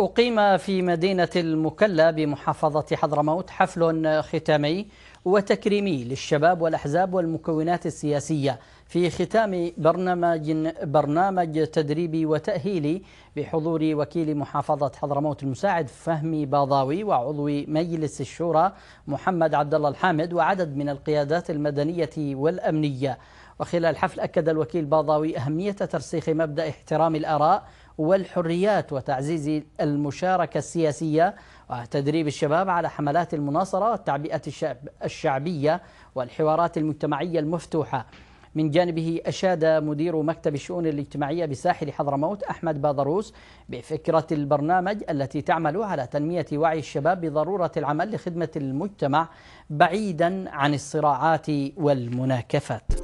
أقيم في مدينة المكلا بمحافظة حضرموت حفل ختامي وتكريمي للشباب والأحزاب والمكونات السياسية في ختام برنامج برنامج تدريبي وتأهيلي بحضور وكيل محافظة حضرموت المساعد فهمي باضاوي وعضو مجلس الشورى محمد عبد الله الحامد وعدد من القيادات المدنية والأمنية وخلال الحفل أكد الوكيل باضاوي أهمية ترسيخ مبدأ احترام الآراء والحريات وتعزيز المشاركة السياسية وتدريب الشباب على حملات المناصرة والتعبئة الشعبية والحوارات المجتمعية المفتوحة من جانبه أشاد مدير مكتب الشؤون الاجتماعية بساحل حضرموت أحمد باضروس بفكرة البرنامج التي تعمل على تنمية وعي الشباب بضرورة العمل لخدمة المجتمع بعيدا عن الصراعات والمناكفات